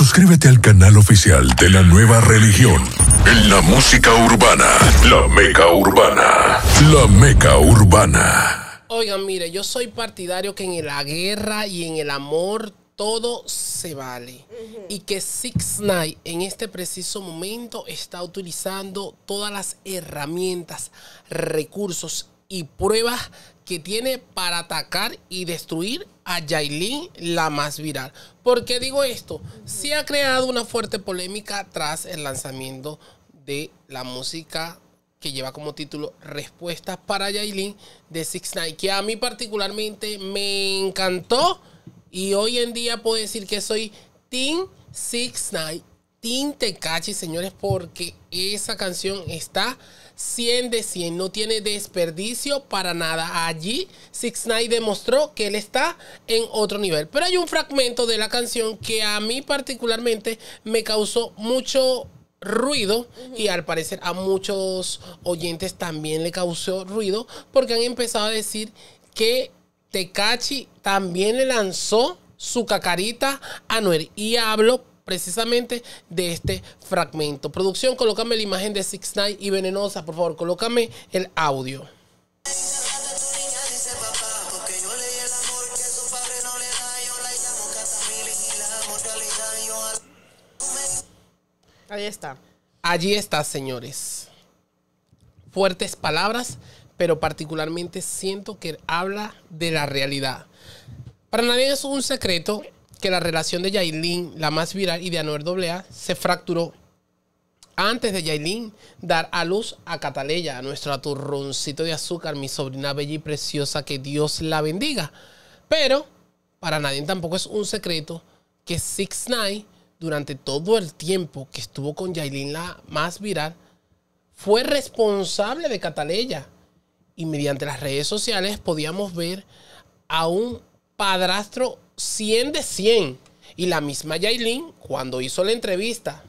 Suscríbete al canal oficial de la nueva religión. En la música urbana, la meca urbana, la meca urbana. Oigan, mire, yo soy partidario que en la guerra y en el amor todo se vale. Y que Six Night en este preciso momento está utilizando todas las herramientas, recursos y pruebas que tiene para atacar y destruir a Yailin la más viral. ¿Por qué digo esto? Se ha creado una fuerte polémica tras el lanzamiento de la música que lleva como título Respuestas para Yailin de Six Night, que a mí particularmente me encantó y hoy en día puedo decir que soy Team Six Night, Team Tecachi, señores, porque esa canción está 100 de 100, no tiene desperdicio para nada. Allí Six Night demostró que él está en otro nivel. Pero hay un fragmento de la canción que a mí particularmente me causó mucho ruido y al parecer a muchos oyentes también le causó ruido porque han empezado a decir que Tecachi también le lanzó su cacarita a Noel. Y hablo precisamente de este fragmento. Producción, colócame la imagen de Six Nights y Venenosa, por favor, colócame el audio. Ahí está. Allí está, señores. Fuertes palabras, pero particularmente siento que habla de la realidad. Para nadie es un secreto que la relación de Yailin, la más viral, y de Anuel AA se fracturó antes de Yailin dar a luz a Cataleya, a nuestro aturroncito de azúcar, mi sobrina bella y preciosa, que Dios la bendiga. Pero para nadie tampoco es un secreto que Six Night, durante todo el tiempo que estuvo con Yailin, la más viral, fue responsable de Cataleya. Y mediante las redes sociales podíamos ver a un padrastro 100 de 100. Y la misma Yailin, cuando hizo la entrevista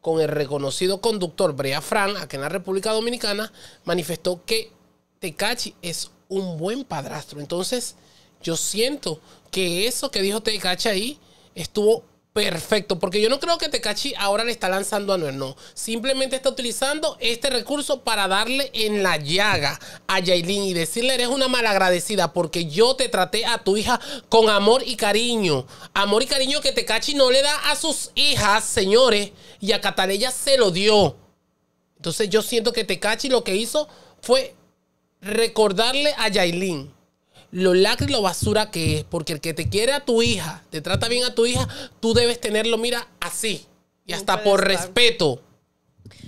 con el reconocido conductor Brea Fran, aquí en la República Dominicana, manifestó que Tecachi es un buen padrastro. Entonces, yo siento que eso que dijo Tecachi ahí estuvo Perfecto, porque yo no creo que Tecachi ahora le está lanzando a Noel, no. Simplemente está utilizando este recurso para darle en la llaga a Yailin y decirle eres una malagradecida porque yo te traté a tu hija con amor y cariño. Amor y cariño que Tecachi no le da a sus hijas, señores, y a Cataleya se lo dio. Entonces yo siento que Tecachi lo que hizo fue recordarle a Yailin lo lacre y lo basura que es. Porque el que te quiere a tu hija, te trata bien a tu hija, tú debes tenerlo, mira, así. Y hasta por respeto.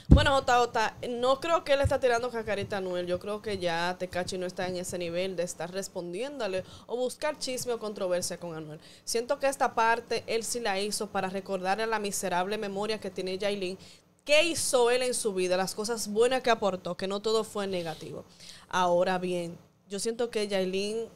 Bueno, Jota, no creo que él está tirando cacarita a Anuel. Yo creo que ya Tecachi no está en ese nivel de estar respondiéndole o buscar chisme o controversia con Anuel. Siento que esta parte él sí la hizo para recordarle la miserable memoria que tiene Yailin. ¿Qué hizo él en su vida? Las cosas buenas que aportó, que no todo fue negativo. Ahora bien, yo siento que Yailin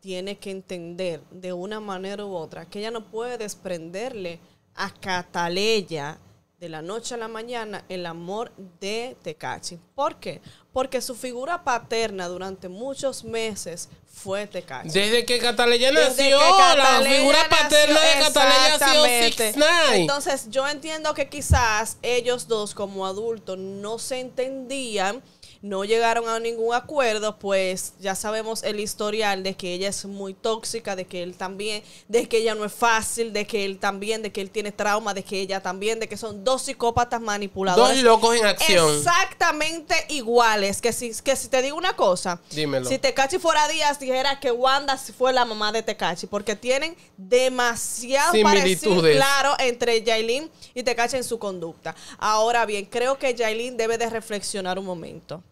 tiene que entender de una manera u otra que ella no puede desprenderle a Cataleya de la noche a la mañana el amor de Tecachi. ¿Por qué? Porque su figura paterna durante muchos meses fue Tecachi. Desde que Cataleya nació, la figura paterna de Cataleya ha Entonces, yo entiendo que quizás ellos dos como adultos no se entendían no llegaron a ningún acuerdo, pues ya sabemos el historial de que ella es muy tóxica, de que él también, de que ella no es fácil, de que él también, de que él tiene trauma, de que ella también, de que son dos psicópatas manipuladores. Dos locos en acción. Exactamente iguales. Que si, que si te digo una cosa, Dímelo. si Tecachi fuera Díaz, dijera que Wanda fue la mamá de Tecachi, porque tienen demasiado parecido, claro, entre Jailin y Tecachi en su conducta. Ahora bien, creo que Jailin debe de reflexionar un momento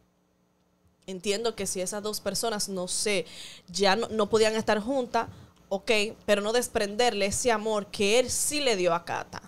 entiendo que si esas dos personas, no sé, ya no, podían estar juntas, ok, pero no desprenderle ese amor que él sí le dio a Cata.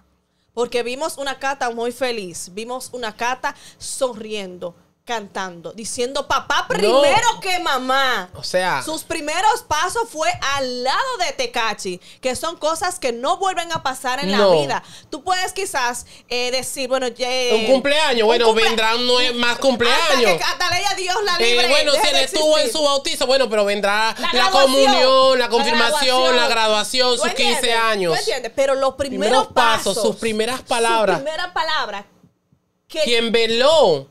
Porque vimos una Cata muy feliz, vimos una Cata sonriendo, cantando, diciendo papá primero que mamá. O sea, sus primeros pasos fue al lado de Tecachi, que son cosas que no vuelven a pasar en la vida. Tú puedes quizás eh, decir, bueno, un cumpleaños, bueno, vendrá vendrán más cumpleaños. Hasta, que, hasta Dios la eh, libre. bueno, si estuvo en su bautizo, bueno, pero vendrá la, comunión, la confirmación, la graduación, sus 15 años. ¿Me entiendes? Pero los primeros, pasos, sus primeras palabras. Sus primeras palabras. Quien veló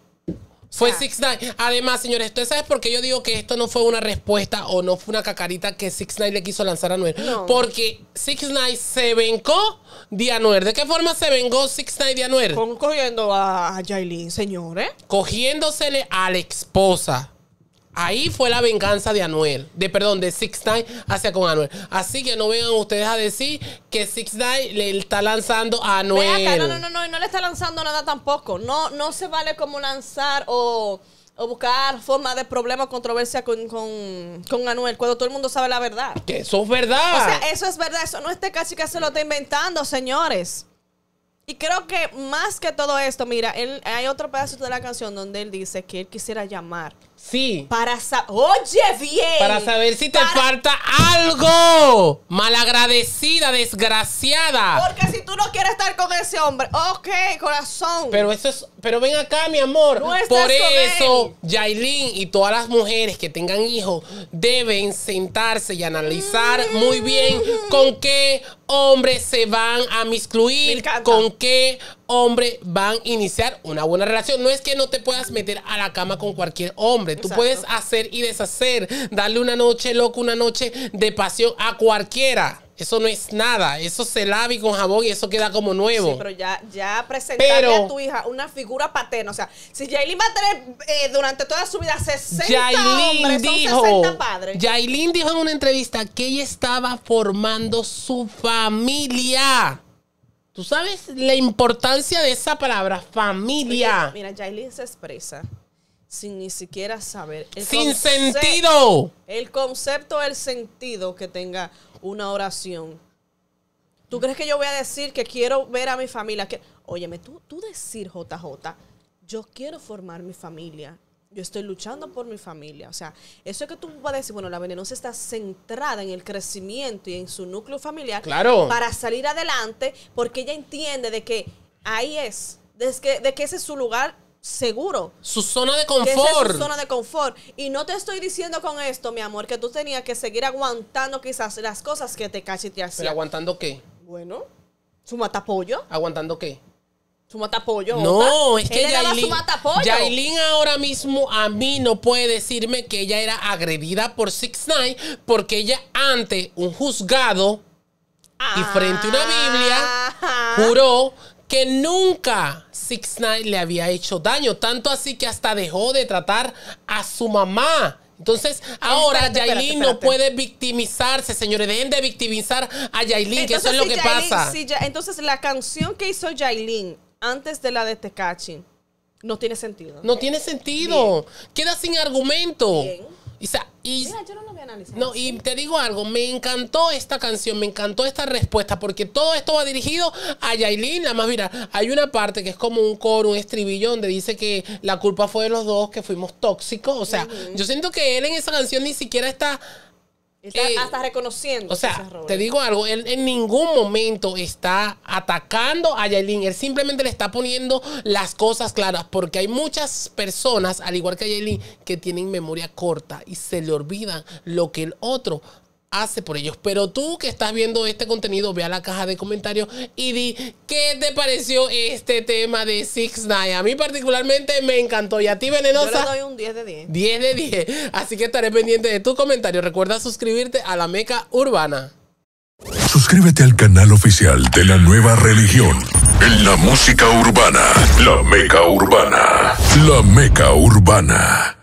fue Six Nine. Además, señores, ¿ustedes saben por qué yo digo que esto no fue una respuesta o no fue una cacarita que Six Nine le quiso lanzar a Noel? Porque Six Nine se vengó de Anuel, ¿De qué forma se vengó Six Nine de Anuel? cogiendo a Jailin, señores. Cogiéndosele a la esposa. Ahí fue la venganza de Anuel, de perdón, de Six Nights hacia con Anuel. Así que no vengan ustedes a decir que Six Nights le está lanzando a Anuel. no, no, no, no, no le está lanzando nada tampoco. No, no se vale como lanzar o, buscar forma de problema o controversia con, Anuel cuando todo el mundo sabe la verdad. Que eso es verdad. O sea, eso es verdad. Eso no este casi que se lo está inventando, señores. Y creo que más que todo esto, mira, él, hay otro pedazo de la canción donde él dice que él quisiera llamar Sí. Para saber. Oye, bien. Para saber si te falta algo. Malagradecida, desgraciada. Porque si tú no quieres estar con ese hombre. Ok, corazón. Pero eso es. Pero ven acá, mi amor. Por eso, Yailin y todas las mujeres que tengan hijos deben sentarse y analizar mm. muy bien con qué hombres se van a miscluir. Con qué hombre van a iniciar una buena relación. No es que no te puedas meter a la cama con cualquier hombre. Tú puedes hacer y deshacer, darle una noche loca, una noche de pasión a cualquiera. Eso no es nada. Eso se lava y con jabón y eso queda como nuevo. pero ya, ya presentarle a tu hija una figura paterna. O sea, si Jailin va a tener eh, durante toda su vida 60 hombres, dijo, son 60 padres. dijo en una entrevista que ella estaba formando su familia. ¿Tú sabes la importancia de esa palabra, familia? mira, Yailin se expresa sin ni siquiera saber. El sin sentido. El concepto, el sentido que tenga una oración. ¿Tú crees que yo voy a decir que quiero ver a mi familia? óyeme, tú, tú decir, JJ, yo quiero formar mi familia yo estoy luchando por mi familia. O sea, eso es que tú vas a decir, bueno, la venenosa está centrada en el crecimiento y en su núcleo familiar claro. para salir adelante porque ella entiende de que ahí es, de que, de que ese es su lugar seguro. Su zona de confort. su zona de confort. Y no te estoy diciendo con esto, mi amor, que tú tenías que seguir aguantando quizás las cosas que te cachete te hacían. ¿Pero aguantando qué? Bueno, su matapollo. ¿Aguantando qué? Su matapollo. No, es que Yailin, ahora mismo a mí no puede decirme que ella era agredida por Six Nine porque ella ante un juzgado y frente a una Biblia juró que nunca Six Nine le había hecho daño, tanto así que hasta dejó de tratar a su mamá. Entonces, ahora Jailin no puede victimizarse, señores. Dejen de victimizar a Jailin que eso es lo que pasa. entonces, la canción que hizo Jailin antes de la de Tecachi, no tiene sentido. No tiene sentido. Queda sin argumento. Bien. Mira, yo no lo voy a analizar. No, y te digo algo, me encantó esta canción, me encantó esta respuesta, porque todo esto va dirigido a Yailin, Nada más mira. Hay una parte que es como un coro, un estribillo, donde dice que la culpa fue de los dos, que fuimos tóxicos. O sea, yo siento que él en esa canción ni siquiera está Está eh, hasta reconociendo. O sea, te digo algo, él en ningún momento está atacando a Yailin. Él simplemente le está poniendo las cosas claras. Porque hay muchas personas, al igual que Yailin, que tienen memoria corta y se le olvidan lo que el otro hace por ellos. Pero tú que estás viendo este contenido, ve a la caja de comentarios y di qué te pareció este tema de Six Nine. A mí particularmente me encantó. Y a ti, Venenosa. Yo le doy un 10 de 10. 10 de 10. Así que estaré pendiente de tu comentario. Recuerda suscribirte a la Meca Urbana. Suscríbete al canal oficial de la nueva religión. En la música urbana. La Meca Urbana. La Meca Urbana.